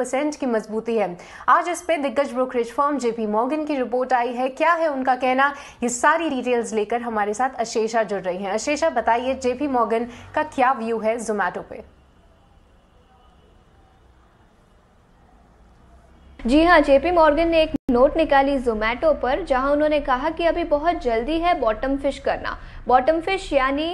percent की मजबूती है आज इस पे दिग्गज ब्रोकरेज फॉर्म जेपी मॉर्गन की रिपोर्ट आई है क्या है उनका कहना ये सारी डिटेल्स लेकर हमारे साथ अशेषा जुड़ रही है अशेषा बताइए जेपी मॉर्गन का क्या व्यू है जोमैटो पे जी हाँ जेपी मॉर्गन ने एक नोट निकाली जोमेटो पर जहां उन्होंने कहा कि अभी बहुत जल्दी है बॉटम फिश करना बॉटम फिश यानी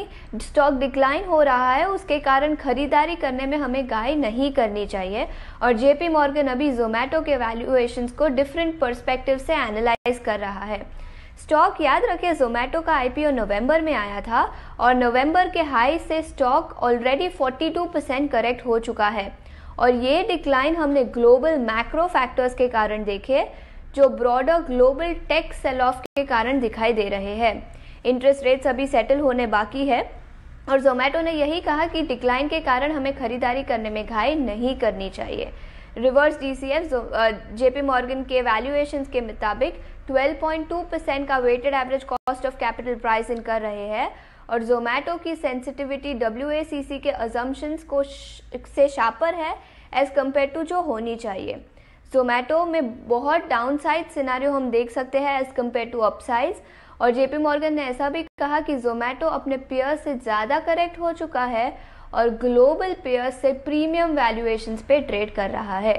स्टॉक डिक्लाइन हो रहा है उसके कारण खरीदारी करने में हमें गाय नहीं करनी चाहिए और जेपी मॉर्गन अभी जोमेटो के वैल्यूएशंस को डिफरेंट पर्सपेक्टिव से एनालाइज कर रहा है स्टॉक याद रखे जोमेटो का आईपीओ नवंबर में आया था और नवंबर के हाई से स्टॉक ऑलरेडी 42 परसेंट करेक्ट हो चुका है और ये डिक्लाइन हमने ग्लोबल मैक्रो फैक्टर्स के कारण देखे जो broader global tech sell off के कारण दिखाई दे रहे हैं इंटरेस्ट रेट्स अभी सेटल होने बाकी है और जोमेटो ने यही कहा कि डिक्लाइन के कारण हमें खरीदारी करने में घाई नहीं करनी चाहिए रिवर्स डीसीएफ जेपी मॉर्गन के वैल्यूएशन के मुताबिक 12.2 परसेंट का weighted average cost of capital price in कर रहे हैं और जोमेटो की सेंसिटिविटी डब्ल्यू के अजम्पन्स को से शापर है एज़ कम्पेयर टू जो होनी चाहिए जोमेटो में बहुत डाउन साइड सिनारियो हम देख सकते हैं एज़ कम्पेयर टू अपसाइज और जेपी मॉर्गन ने ऐसा भी कहा कि जोमेटो अपने पेयर से ज़्यादा करेक्ट हो चुका है और ग्लोबल पेयर से प्रीमियम वैल्यूएशंस पे ट्रेड कर रहा है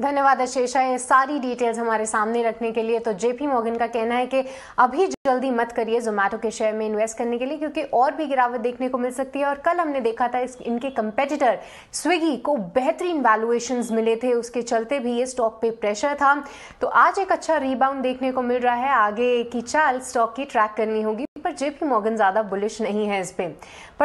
धन्यवाद अशेषा ये सारी डिटेल्स हमारे सामने रखने के लिए तो जेपी मॉर्गन का कहना है कि अभी जल्दी मत करिए जोमेटो के शेयर में इन्वेस्ट करने के लिए क्योंकि और भी गिरावट देखने को मिल सकती है और कल हमने देखा था इस इनके कंपेटिटर स्विगी को बेहतरीन वैल्यूएशन मिले थे उसके चलते भी ये स्टॉक पे प्रेशर था तो आज एक अच्छा रिबाउंड देखने को मिल रहा है आगे की चाल स्टॉक की ट्रैक करनी होगी पर जेपी मॉर्गन ज़्यादा बुलिश नहीं है इस पर